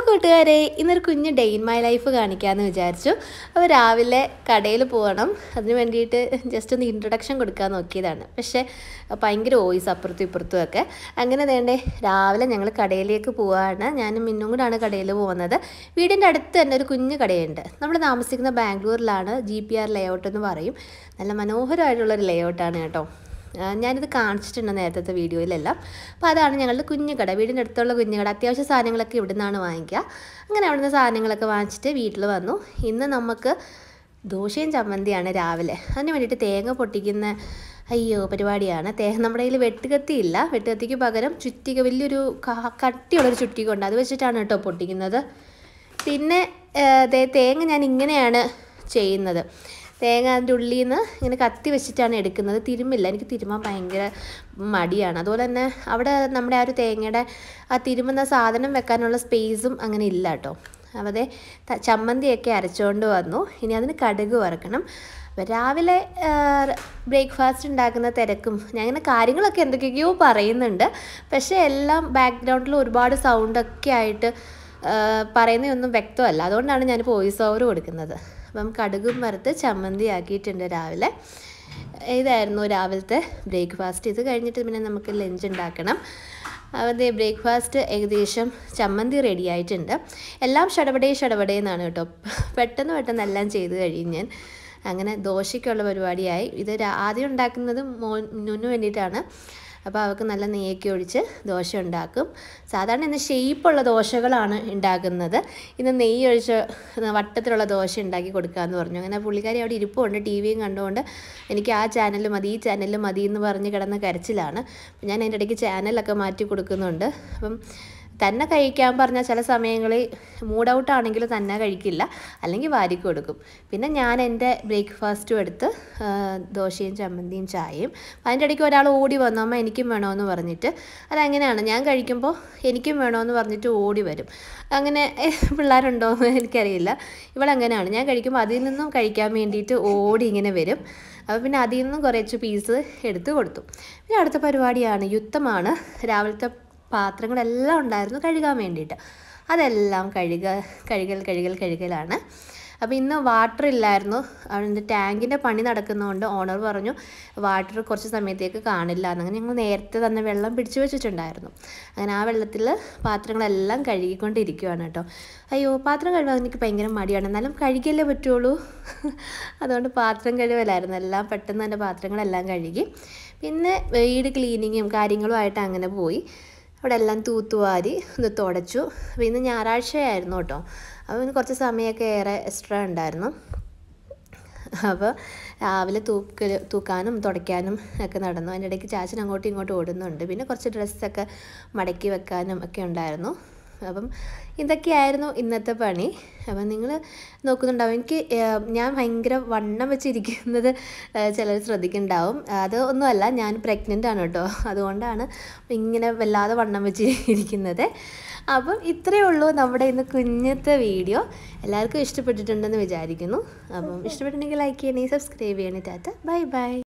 hello കൂട്ടുകാരെ ഇന്നൊരു കുഞ്ഞ് ഡെയിൻ മൈ ലൈഫ് കാണിക്കാമെന്ന് വിചാരിച്ചു അപ്പോൾ രാവിലെ കടയിൽ പോകണം അതിന് വേണ്ടിയിട്ട് ജസ്റ്റ് ഒന്ന് ഇൻട്രൊഡക്ഷൻ കൊടുക്കാൻ നോക്കിയതാണ് പക്ഷേ ഭയങ്കര ഓയിസ് അപ്പുറത്തും ഇപ്പുറത്തും ഒക്കെ അങ്ങനെ വേണ്ടേ രാവിലെ ഞങ്ങൾ കടയിലേക്ക് പോവാണ് ഞാനും മിന്നും കൂടാണ് കടയിൽ പോകുന്നത് വീടിൻ്റെ അടുത്ത് തന്നെ ഒരു കുഞ്ഞ് കടയുണ്ട് നമ്മൾ താമസിക്കുന്ന ബാംഗ്ലൂരിലാണ് G P R layout എന്ന് പറയും നല്ല മനോഹരമായിട്ടുള്ളൊരു ലേ ഔട്ടാണ് കേട്ടോ ഞാനിത് കാണിച്ചിട്ടുണ്ട് നേരത്തെ വീഡിയോയിലെല്ലാം അപ്പോൾ അതാണ് ഞങ്ങളുടെ കുഞ്ഞുകട വീടിൻ്റെ അടുത്തുള്ള കുഞ്ഞുകട അത്യാവശ്യ സാധനങ്ങളൊക്കെ ഇവിടെ നിന്നാണ് വാങ്ങിക്കുക അങ്ങനെ നിന്ന് സാധനങ്ങളൊക്കെ വാങ്ങിച്ചിട്ട് വീട്ടിൽ വന്നു ഇന്ന് നമുക്ക് ദോശയും ചമ്മന്തിയാണ് രാവിലെ അതിന് വേണ്ടിയിട്ട് തേങ്ങ പൊട്ടിക്കുന്ന അയ്യോ പരിപാടിയാണ് തേങ്ങ നമ്മുടെ കയ്യിൽ വെട്ടുകത്തിയില്ല വെട്ടുകത്തിക്ക് പകരം ചുറ്റിക വലിയൊരു കട്ടിയുള്ളൊരു ചുറ്റിക ഉണ്ട് അത് വെച്ചിട്ടാണ് കേട്ടോ പൊട്ടിക്കുന്നത് പിന്നെ തേങ്ങ ഞാൻ ഇങ്ങനെയാണ് ചെയ്യുന്നത് തേങ്ങ അതിൻ്റെ ഉള്ളിൽ നിന്ന് ഇങ്ങനെ കത്തി വെച്ചിട്ടാണ് എടുക്കുന്നത് തിരുമില്ല എനിക്ക് തിരുമാൻ ഭയങ്കര മടിയാണ് അതുപോലെ തന്നെ അവിടെ നമ്മുടെ ആ ഒരു തേങ്ങയുടെ ആ തിരുമുന്ന സാധനം വെക്കാനുള്ള സ്പേസും അങ്ങനെ ഇല്ല കേട്ടോ അപ്പോൾ ചമ്മന്തിയൊക്കെ അരച്ചുകൊണ്ട് വന്നു ഇനി അതിന് കടുക് വറക്കണം രാവിലെ ബ്രേക്ക്ഫാസ്റ്റ് ഉണ്ടാക്കുന്ന തിരക്കും ഞാൻ ഇങ്ങനെ കാര്യങ്ങളൊക്കെ എന്തൊക്കെയോ പറയുന്നുണ്ട് പക്ഷേ എല്ലാം ബാക്ക്ഗ്രൗണ്ടിൽ ഒരുപാട് സൗണ്ടൊക്കെ ആയിട്ട് പറയുന്നതൊന്നും വ്യക്തമല്ല അതുകൊണ്ടാണ് ഞാൻ വോയിസ് ഓവർ കൊടുക്കുന്നത് അപ്പം കടുകും വറുത്ത് ചമ്മന്തി ആക്കിയിട്ടുണ്ട് രാവിലെ ഇതായിരുന്നു രാവിലത്തെ ബ്രേക്ക്ഫാസ്റ്റ് ഇത് കഴിഞ്ഞിട്ട് പിന്നെ നമുക്ക് ലഞ്ച് ഉണ്ടാക്കണം അതെ ബ്രേക്ക്ഫാസ്റ്റ് ഏകദേശം ചമ്മന്തി റെഡി ആയിട്ടുണ്ട് എല്ലാം ഷടപടേ ഷടപടേ എന്നാണ് കേട്ടോ പെട്ടെന്ന് പെട്ടെന്ന് എല്ലാം ചെയ്ത് കഴിഞ്ഞ് ഞാൻ അങ്ങനെ ദോശയ്ക്കുള്ള പരിപാടിയായി ഇത് ആദ്യം ഉണ്ടാക്കുന്നത് മുന്നു വേണ്ടിയിട്ടാണ് അപ്പോൾ അവൾക്ക് നല്ല നെയ്യൊക്കെ ഒഴിച്ച് ദോശ ഉണ്ടാക്കും സാധാരണ ഇന്ന് ഷെയ്പ്പുള്ള ദോശകളാണ് ഉണ്ടാക്കുന്നത് ഇന്ന് നെയ്യ് ഒഴിച്ച് വട്ടത്തിലുള്ള ദോശ ഉണ്ടാക്കി കൊടുക്കാമെന്ന് പറഞ്ഞു അങ്ങനെ പുള്ളിക്കാരി അവിടെ ഇരിപ്പുണ്ട് ടി വിയും കണ്ടുകൊണ്ട് എനിക്ക് ആ ചാനൽ മതി ഈ ചാനൽ മതി എന്ന് പറഞ്ഞ് കിടന്ന കരച്ചിലാണ് ഞാൻ അതിൻ്റെ ഇടയ്ക്ക് ചാനലൊക്കെ മാറ്റി കൊടുക്കുന്നുണ്ട് അപ്പം തന്നെ കഴിക്കാൻ പറഞ്ഞാൽ ചില സമയങ്ങളിൽ മൂഡ് ഔട്ട് ആണെങ്കിൽ തന്നെ കഴിക്കില്ല അല്ലെങ്കിൽ വാരി കൊടുക്കും പിന്നെ ഞാൻ എൻ്റെ ബ്രേക്ക്ഫാസ്റ്റും എടുത്ത് ദോശയും ചമ്മന്തിയും ചായയും അതിൻ്റെ ഇടയ്ക്ക് ഒരാൾ ഓടി വന്നു അമ്മ എനിക്കും വേണമെന്ന് പറഞ്ഞിട്ട് അതങ്ങനെയാണ് ഞാൻ കഴിക്കുമ്പോൾ എനിക്കും വേണമെന്ന് പറഞ്ഞിട്ട് ഓടി വരും അങ്ങനെ പിള്ളേരുണ്ടോ എന്ന് എനിക്കറിയില്ല ഇവളങ്ങനെയാണ് ഞാൻ കഴിക്കുമ്പോൾ അതിൽ നിന്നും കഴിക്കാൻ വേണ്ടിയിട്ട് ഓടി ഇങ്ങനെ വരും അപ്പോൾ പിന്നെ അതിൽ നിന്നും കുറച്ച് പീസ് എടുത്ത് കൊടുത്തു പിന്നെ അടുത്ത പരിപാടിയാണ് യുദ്ധമാണ് രാവിലത്തെ പാത്രങ്ങളെല്ലാം ഉണ്ടായിരുന്നു കഴുകാൻ വേണ്ടിയിട്ട് അതെല്ലാം കഴുക കഴുകൽ കഴുകൽ കഴുകലാണ് അപ്പോൾ ഇന്ന് വാട്ടർ ഇല്ലായിരുന്നു അതിൻ്റെ ടാങ്കിൻ്റെ പണി നടക്കുന്നതുകൊണ്ട് ഓണർ പറഞ്ഞു വാട്ടർ കുറച്ച് സമയത്തേക്ക് കാണില്ല എന്നങ്ങനെ ഞങ്ങൾ നേരത്തെ തന്നെ വെള്ളം പിടിച്ചു വെച്ചിട്ടുണ്ടായിരുന്നു അങ്ങനെ ആ വെള്ളത്തിൽ പാത്രങ്ങളെല്ലാം കഴുകിക്കൊണ്ടിരിക്കുവാണ് കേട്ടോ അയ്യോ പാത്രം കഴുകാൻ എനിക്ക് ഭയങ്കര മടിയാണ് എന്നാലും കഴുകിയല്ലേ പറ്റുള്ളൂ അതുകൊണ്ട് പാത്രം കഴുകലായിരുന്നു എല്ലാം പെട്ടെന്ന് തന്നെ പാത്രങ്ങളെല്ലാം കഴുകി പിന്നെ വീട് ക്ലീനിങ്ങും കാര്യങ്ങളുമായിട്ട് അങ്ങനെ പോയി അവിടെ എല്ലാം തൂത്തുവാരി ഒന്ന് തുടച്ചു അപ്പോൾ ഇന്ന് ഞായറാഴ്ചയായിരുന്നു കേട്ടോ അപ്പോൾ ഇന്ന് കുറച്ച് സമയമൊക്കെ ഏറെ എക്സ്ട്രാ ഉണ്ടായിരുന്നു അപ്പോൾ രാവിലെ തൂക്കൽ തൂക്കാനും തുടയ്ക്കാനും ഒക്കെ നടന്നു അതിൻ്റെ ഇടയ്ക്ക് ചാച്ചൻ അങ്ങോട്ടും ഇങ്ങോട്ടും ഓടുന്നുണ്ട് പിന്നെ കുറച്ച് ഡ്രസ്സൊക്കെ മടക്കി വെക്കാനും ഒക്കെ ഉണ്ടായിരുന്നു അപ്പം ഇതൊക്കെയായിരുന്നു ഇന്നത്തെ പണി അപ്പം നിങ്ങൾ നോക്കുന്നുണ്ടാവും എനിക്ക് ഞാൻ ഭയങ്കര വണ്ണം വെച്ചിരിക്കുന്നത് ചിലർ ശ്രദ്ധിക്കുന്നുണ്ടാവും അത് ഒന്നുമല്ല ഞാൻ പ്രഗ്നൻ്റ് ആണ് കേട്ടോ അതുകൊണ്ടാണ് ഇങ്ങനെ വല്ലാതെ വണ്ണം വെച്ചിരിക്കുന്നത് അപ്പം ഇത്രയേ ഉള്ളൂ നമ്മുടെ ഇന്ന് കുഞ്ഞത്തെ വീഡിയോ എല്ലാവർക്കും ഇഷ്ടപ്പെട്ടിട്ടുണ്ടെന്ന് വിചാരിക്കുന്നു അപ്പം ഇഷ്ടപ്പെട്ടിട്ടുണ്ടെങ്കിൽ ലൈക്ക് ചെയ്യണേ സബ്സ്ക്രൈബ് ചെയ്യണേ ടാറ്റ ബൈ ബൈ